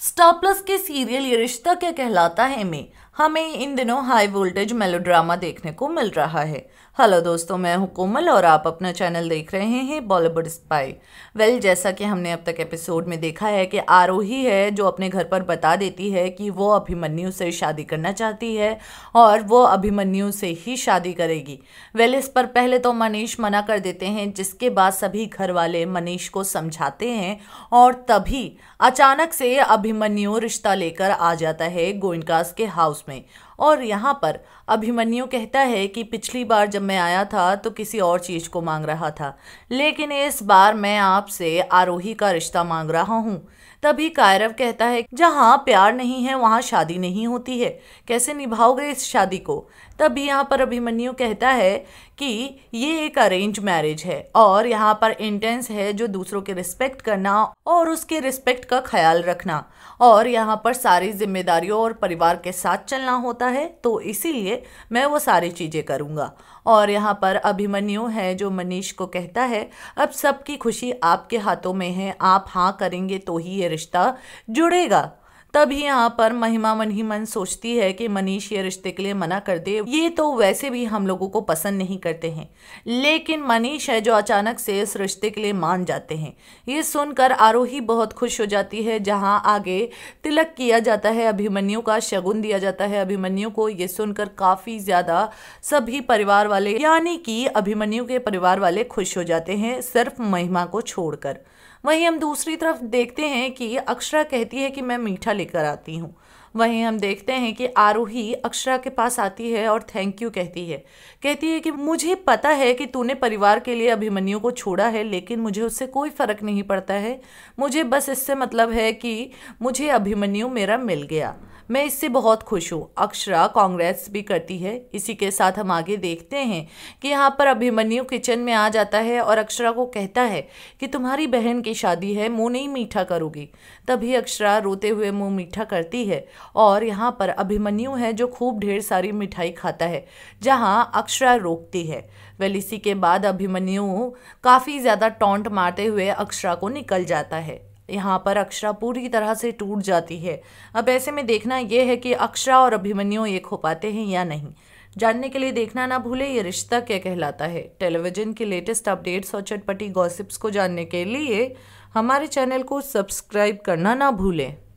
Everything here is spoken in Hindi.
स्टार प्लस के सीरियल ये रिश्ता क्या कहलाता है में हमें इन दिनों हाई वोल्टेज मेलोड्रामा देखने को मिल रहा है हेलो दोस्तों मैं हूं कोमल और आप अपना चैनल देख रहे हैं बॉलीवुड स्पाई वेल जैसा कि हमने अब तक एपिसोड में देखा है कि आरोही है जो अपने घर पर बता देती है कि वो अभिमन्यु से शादी करना चाहती है और वो अभिमन्यु से ही शादी करेगी वेल इस पर पहले तो मनीष मना कर देते हैं जिसके बाद सभी घर वाले मनीष को समझाते हैं और तभी अचानक से अभिमन्यु रिश्ता लेकर आ जाता है गोइनकास के हाउस me और यहाँ पर अभिमन्यु कहता है कि पिछली बार जब मैं आया था तो किसी और चीज़ को मांग रहा था लेकिन इस बार मैं आपसे आरोही का रिश्ता मांग रहा हूँ तभी कायरव कहता है जहाँ प्यार नहीं है वहाँ शादी नहीं होती है कैसे निभाओगे इस शादी को तभी यहाँ पर अभिमन्यु कहता है कि ये एक अरेंज मैरिज है और यहाँ पर इंटेंस है जो दूसरों के रिस्पेक्ट करना और उसके रिस्पेक्ट का ख्याल रखना और यहाँ पर सारी जिम्मेदारियों और परिवार के साथ चलना होता है तो इसीलिए मैं वो सारी चीज़ें करूँगा और यहाँ पर अभिमन्यु है जो मनीष को कहता है अब सबकी खुशी आपके हाथों में है आप हाँ करेंगे तो ही ये रिश्ता जुड़ेगा तभी यहाँ पर महिमा मन ही मन सोचती है कि मनीष ये रिश्ते के लिए मना कर दे ये तो वैसे भी हम लोगों को पसंद नहीं करते हैं लेकिन मनीष है जो अचानक से इस रिश्ते के लिए मान जाते हैं ये सुनकर आरोही बहुत खुश हो जाती है जहाँ आगे तिलक किया जाता है अभिमन्यु का शगुन दिया जाता है अभिमन्यु को ये सुनकर काफ़ी ज़्यादा सभी परिवार वाले यानी कि अभिमन्यु के परिवार वाले खुश हो जाते हैं सिर्फ महिमा को छोड़कर वहीं हम दूसरी तरफ देखते हैं कि अक्षरा कहती है कि मैं मीठा लेकर आती हूँ वहीं हम देखते हैं कि आरोही अक्षरा के पास आती है और थैंक यू कहती है कहती है कि मुझे पता है कि तूने परिवार के लिए अभिमन्यु को छोड़ा है लेकिन मुझे उससे कोई फ़र्क नहीं पड़ता है मुझे बस इससे मतलब है कि मुझे अभिमन्यु मेरा मिल गया मैं इससे बहुत खुश हूँ अक्षरा कांग्रेस भी करती है इसी के साथ हम आगे देखते हैं कि यहाँ पर अभिमन्यु किचन में आ जाता है और अक्षरा को कहता है कि तुम्हारी बहन की शादी है मुँह नहीं मीठा करोगी तभी अक्षरा रोते हुए मुँह मीठा करती है और यहाँ पर अभिमन्यु है जो खूब ढेर सारी मिठाई खाता है जहाँ अक्षरा रोकती है वेल इसी के बाद अभिमन्यु काफ़ी ज़्यादा टोंट मारते हुए अक्षरा को निकल जाता है यहाँ पर अक्षरा पूरी तरह से टूट जाती है अब ऐसे में देखना यह है कि अक्षरा और अभिमन्यु एक हो पाते हैं या नहीं जानने के लिए देखना ना भूले ये रिश्ता क्या कहलाता है टेलीविज़न के लेटेस्ट अपडेट्स और चटपटी गॉसिप्स को जानने के लिए हमारे चैनल को सब्सक्राइब करना ना भूलें